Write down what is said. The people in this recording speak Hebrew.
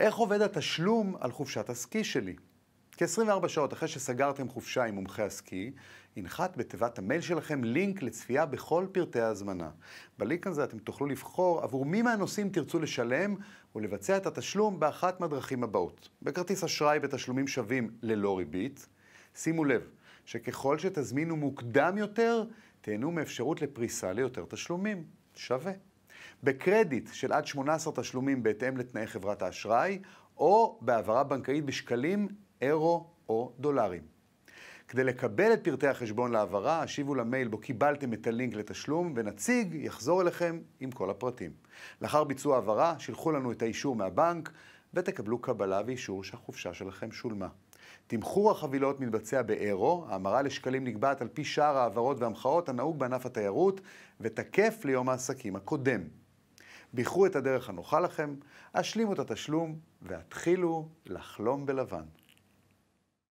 איך עובד התשלום על חופשת הסקי שלי? כ-24 שעות אחרי שסגרתם חופשה עם מומחי הסקי, ינחת בתיבת המייל שלכם לינק לצפייה בכל פרטי ההזמנה. בלינק הזה אתם תוכלו לבחור עבור מי מהנוסעים תרצו לשלם ולבצע את התשלום באחת מהדרכים הבאות: בכרטיס אשראי בתשלומים שווים ללא ריבית. שימו לב שככל שתזמינו מוקדם יותר, תהנו מאפשרות לפריסה ליותר תשלומים. שווה. בקרדיט של עד 18 תשלומים בהתאם לתנאי חברת האשראי, או בהעברה בנקאית בשקלים, אירו או דולרים. כדי לקבל את פרטי החשבון להעברה, השיבו למייל בו קיבלתם את הלינק לתשלום, ונציג יחזור אליכם עם כל הפרטים. לאחר ביצוע העברה, שילחו לנו את האישור מהבנק, ותקבלו קבלה ואישור שהחופשה שלכם שולמה. תמחור החבילות מתבצע באירו, ההמרה לשקלים נקבעת על פי שאר ההעברות והמחאות הנהוג בענף התיירות, ותקף ליום העסקים הקודם. ביחרו את הדרך הנוחה לכם, השלימו את התשלום והתחילו לחלום בלבן.